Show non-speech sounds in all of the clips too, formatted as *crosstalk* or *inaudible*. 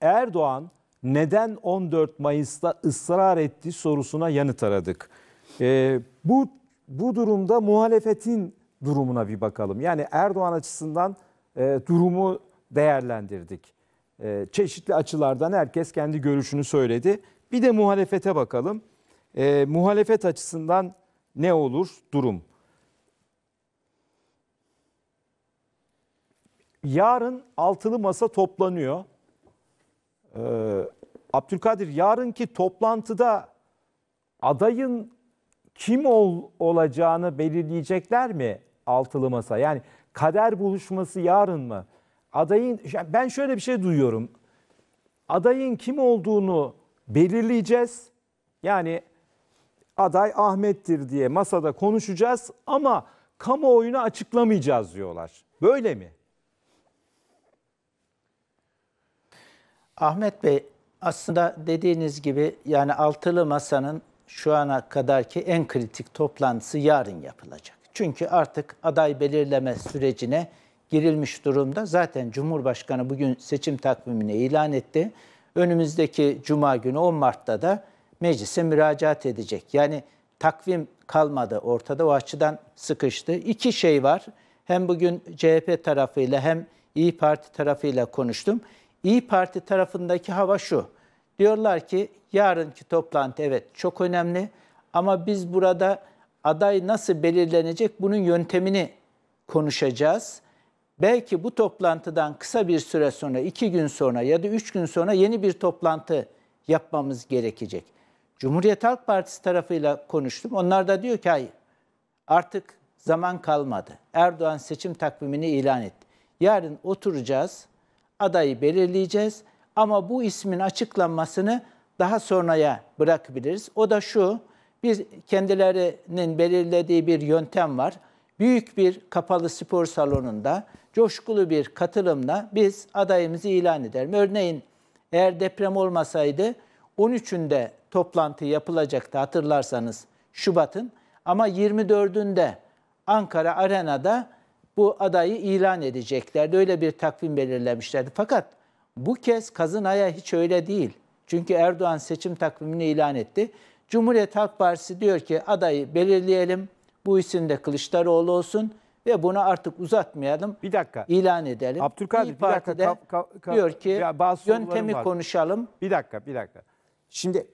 Erdoğan neden 14 Mayıs'ta ısrar etti sorusuna yanıt aradık. E, bu bu durumda muhalefetin durumuna bir bakalım. Yani Erdoğan açısından e, durumu değerlendirdik. E, çeşitli açılardan herkes kendi görüşünü söyledi. Bir de muhalefete bakalım. E, muhalefet açısından ne olur durum? Yarın altılı masa toplanıyor. Ee, Abdülkadir yarınki toplantıda adayın kim ol, olacağını belirleyecekler mi altılı masa? Yani kader buluşması yarın mı? Adayın ben şöyle bir şey duyuyorum. Adayın kim olduğunu belirleyeceğiz. Yani aday Ahmet'tir diye masada konuşacağız ama kamuoyuna açıklamayacağız diyorlar. Böyle mi? Ahmet Bey aslında dediğiniz gibi yani altılı masanın şu ana kadarki en kritik toplantısı yarın yapılacak. Çünkü artık aday belirleme sürecine girilmiş durumda. Zaten Cumhurbaşkanı bugün seçim takvimini ilan etti. Önümüzdeki cuma günü 10 Mart'ta da meclise müracaat edecek. Yani takvim kalmadı ortada. O açıdan sıkıştı. İki şey var. Hem bugün CHP tarafıyla hem İyi Parti tarafıyla konuştum. İyi Parti tarafındaki hava şu. Diyorlar ki yarınki toplantı evet çok önemli ama biz burada aday nasıl belirlenecek bunun yöntemini konuşacağız. Belki bu toplantıdan kısa bir süre sonra, iki gün sonra ya da üç gün sonra yeni bir toplantı yapmamız gerekecek. Cumhuriyet Halk Partisi tarafıyla konuştum. Onlar da diyor ki hayır artık zaman kalmadı. Erdoğan seçim takvimini ilan etti. Yarın oturacağız, adayı belirleyeceğiz. Ama bu ismin açıklanmasını daha sonraya bırakabiliriz. O da şu, biz kendilerinin belirlediği bir yöntem var. Büyük bir kapalı spor salonunda coşkulu bir katılımla biz adayımızı ilan edelim. Örneğin eğer deprem olmasaydı 13'ünde toplantı yapılacaktı hatırlarsanız Şubat'ın ama 24'ünde Ankara Arena'da bu adayı ilan edeceklerdi. Öyle bir takvim belirlemişlerdi. Fakat bu kez Kazınaya hiç öyle değil. Çünkü Erdoğan seçim takvimini ilan etti. Cumhuriyet Halk Partisi diyor ki adayı belirleyelim. Bu isim de Kılıçdaroğlu olsun ve bunu artık uzatmayalım. Bir dakika. İlan edelim. Abdülkadir İYİ bir dakika. Ka, ka, ka, diyor ki ya bazı yöntemi var. konuşalım. Bir dakika, bir dakika. Şimdi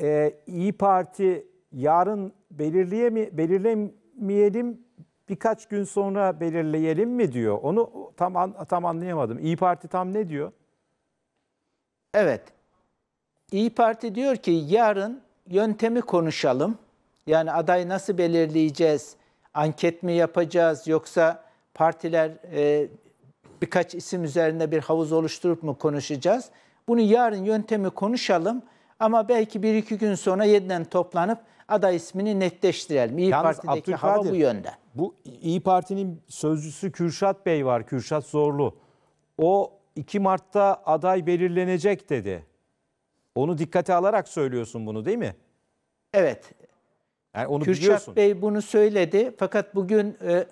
e, İyi Parti yarın belirleye mi belirlemeyelim birkaç gün sonra belirleyelim mi diyor. Onu tam an, tam anlayamadım. İyi Parti tam ne diyor? Evet. İyi Parti diyor ki yarın yöntemi konuşalım. Yani aday nasıl belirleyeceğiz? Anket mi yapacağız yoksa partiler e, birkaç isim üzerinde bir havuz oluşturup mu konuşacağız? Bunu yarın yöntemi konuşalım. Ama belki bir iki gün sonra yeniden toplanıp aday ismini netleştirelim. İyi Yalnız Parti'deki Abdülkadir, hava bu yönde. Bu İyi Parti'nin sözcüsü Kürşat Bey var, Kürşat Zorlu. O 2 Mart'ta aday belirlenecek dedi. Onu dikkate alarak söylüyorsun bunu değil mi? Evet. Yani onu Kürşat biliyorsun. Bey bunu söyledi fakat bugün e,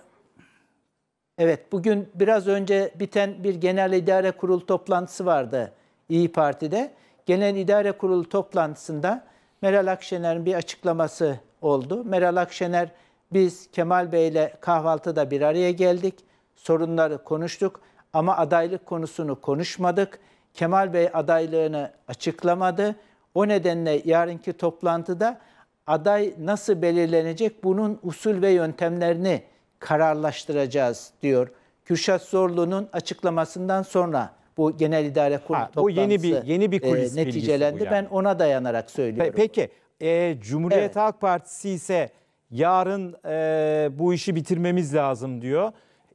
evet bugün biraz önce biten bir genel idare kurul toplantısı vardı İyi Parti'de. Genel İdare Kurulu toplantısında Meral Akşener'in bir açıklaması oldu. Meral Akşener biz Kemal Bey'le kahvaltıda bir araya geldik. Sorunları konuştuk ama adaylık konusunu konuşmadık. Kemal Bey adaylığını açıklamadı. O nedenle yarınki toplantıda aday nasıl belirlenecek bunun usul ve yöntemlerini kararlaştıracağız diyor. Kürşat Zorlu'nun açıklamasından sonra bu genel idare kurulu ha, toplantısı yeni bir yeni bir kulis e, neticelendi. Ben ona dayanarak söylüyorum. peki e, Cumhuriyet evet. Halk Partisi ise yarın e, bu işi bitirmemiz lazım diyor.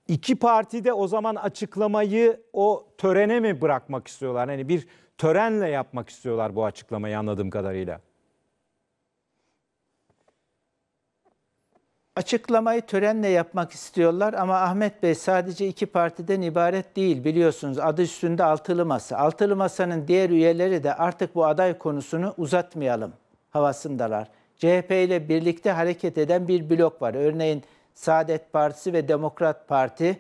İki parti de o zaman açıklamayı o törene mi bırakmak istiyorlar? Hani bir törenle yapmak istiyorlar bu açıklamayı anladığım kadarıyla. Açıklamayı törenle yapmak istiyorlar ama Ahmet Bey sadece iki partiden ibaret değil biliyorsunuz. Adı üstünde altılı masa. Altılı masanın diğer üyeleri de artık bu aday konusunu uzatmayalım havasındalar. CHP ile birlikte hareket eden bir blok var. Örneğin Saadet Partisi ve Demokrat Parti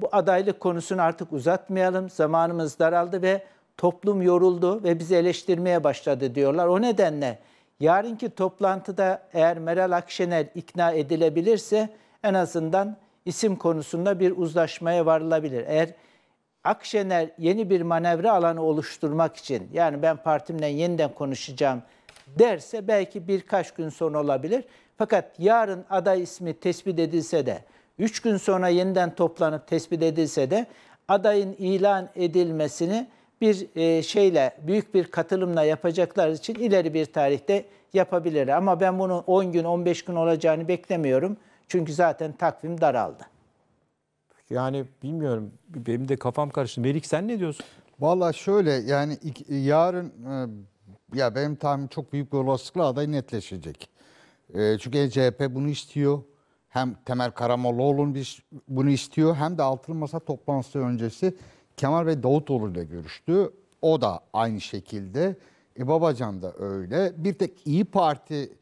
bu adaylık konusunu artık uzatmayalım. Zamanımız daraldı ve toplum yoruldu ve bizi eleştirmeye başladı diyorlar. O nedenle Yarınki toplantıda eğer Meral Akşener ikna edilebilirse en azından isim konusunda bir uzlaşmaya varılabilir. Eğer Akşener yeni bir manevra alanı oluşturmak için yani ben partimle yeniden konuşacağım derse belki birkaç gün sonra olabilir. Fakat yarın aday ismi tespit edilse de 3 gün sonra yeniden toplanıp tespit edilse de adayın ilan edilmesini bir e, şeyle, büyük bir katılımla yapacaklar için ileri bir tarihte yapabilir. Ama ben bunu 10 gün, 15 gün olacağını beklemiyorum. Çünkü zaten takvim daraldı. Yani bilmiyorum. Benim de kafam karıştı. Melik sen ne diyorsun? Valla şöyle yani yarın e, ya benim tahminim çok büyük bir olasılıkla aday netleşecek. E, çünkü CHP bunu istiyor. Hem Temel Karamollaoğlu'nun bunu istiyor hem de altılı masa toplantısı öncesi Kemal Bey Davutoğlu ile görüştü. O da aynı şekilde. E, Babacan da öyle. Bir tek İyi Parti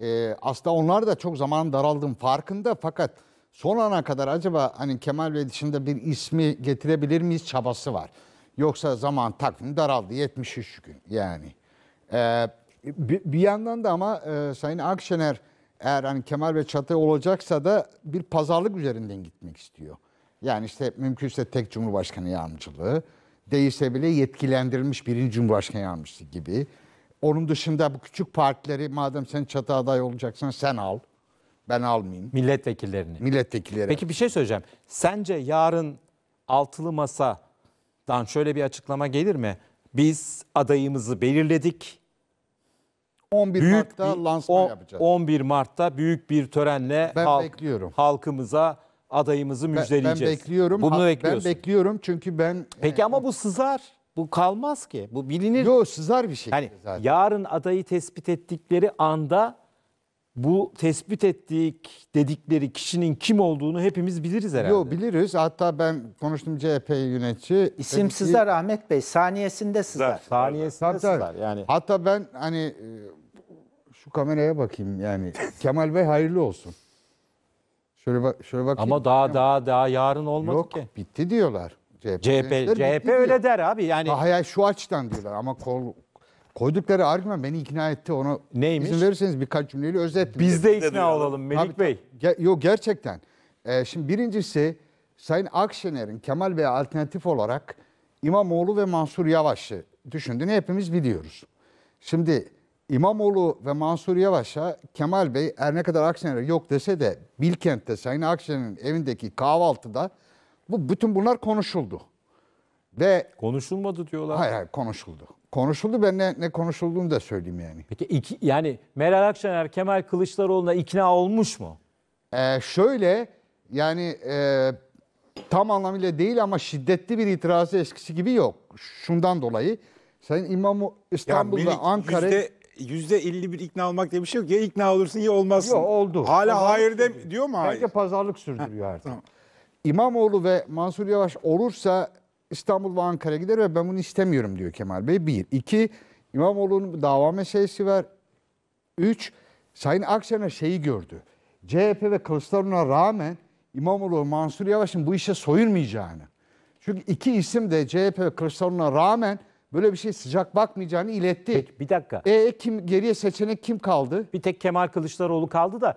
e, aslında onlar da çok zaman daraldım farkında fakat son ana kadar acaba hani Kemal Bey dışında bir ismi getirebilir miyiz çabası var. Yoksa zaman takvim daraldı 73 gün yani. Ee, bir, bir yandan da ama e, Sayın Akşener eğer hani Kemal Bey çatı olacaksa da bir pazarlık üzerinden gitmek istiyor. Yani işte mümkünse tek cumhurbaşkanı yardımcılığı, değilse bile yetkilendirilmiş birinci cumhurbaşkanı yardımcısı gibi. Onun dışında bu küçük partileri madem sen çatı aday olacaksan sen al. Ben almayayım. Milletvekillerini. Milletvekilleri. Peki bir şey söyleyeceğim. Sence yarın altılı masadan şöyle bir açıklama gelir mi? Biz adayımızı belirledik. 11 büyük Mart'ta bir, lansman o, yapacağız. 11 Mart'ta büyük bir törenle ben halk, bekliyorum. halkımıza adayımızı müjdeleyeceğiz. Ben, ben bekliyorum. Bunu bekliyorsun. Ben bekliyorum çünkü ben... Peki e, ama bu sızar. Bu kalmaz ki. Bu bilinir. Yok sızar bir şey. Yani zaten. yarın adayı tespit ettikleri anda bu tespit ettik dedikleri kişinin kim olduğunu hepimiz biliriz herhalde. Yok biliriz. Hatta ben konuştum CHP yönetici. İsim sızar Ahmet Bey. Saniyesinde sızar. Saniyesinde hatta, sızar yani. Hatta ben hani e, şu kameraya bakayım yani. *laughs* Kemal Bey hayırlı olsun. Şöyle bak şöyle bak. Ama daha daha daha yarın olmadı Yok, ki. bitti diyorlar. CHP CHP, CHP öyle diyor. der abi yani. Ha, hayır şu açıdan diyorlar ama kol koydukları argüman beni ikna etti onu. Neymiş? İzin verirseniz birkaç cümleyle özetleyin. Biz de ikna olalım Melik abi, Bey. Ge yok gerçekten. Ee, şimdi birincisi Sayın Akşener'in Kemal Bey'e alternatif olarak İmamoğlu ve Mansur Yavaş'ı düşündüğünü hepimiz biliyoruz. Şimdi İmamoğlu ve Mansur Yavaş'a Kemal Bey er ne kadar Akşener yok dese de Bilkent'te Sayın Akşener'in evindeki kahvaltıda bu bütün bunlar konuşuldu. Ve konuşulmadı diyorlar. Hayır hayır konuşuldu. Konuşuldu ben ne, ne konuşulduğunu da söyleyeyim yani. Peki iki, yani Meral Akşener Kemal Kılıçdaroğlu'na ikna olmuş mu? Ee, şöyle yani e, tam anlamıyla değil ama şiddetli bir itirazı eskisi gibi yok. Şundan dolayı Sayın İmam İstanbul'da yani Ankara... Yüzde %51 ikna olmak diye bir şey yok. Ya ikna olursun ya olmazsın. Yok oldu. Hala Pazarlık hayır de, diyor mu hayır? Bence pazarlık sürdürüyor artık. Tamam. İmamoğlu ve Mansur Yavaş olursa İstanbul ve Ankara gider ve ben bunu istemiyorum diyor Kemal Bey. Bir. iki İmamoğlu'nun dava meselesi var. Üç, Sayın Akşener şeyi gördü. CHP ve Kılıçdaroğlu'na rağmen İmamoğlu ve Mansur Yavaş'ın bu işe soyunmayacağını Çünkü iki isim de CHP ve Kılıçdaroğlu'na rağmen böyle bir şey sıcak bakmayacağını iletti. Peki, bir dakika. E kim geriye seçenek kim kaldı? Bir tek Kemal Kılıçdaroğlu kaldı da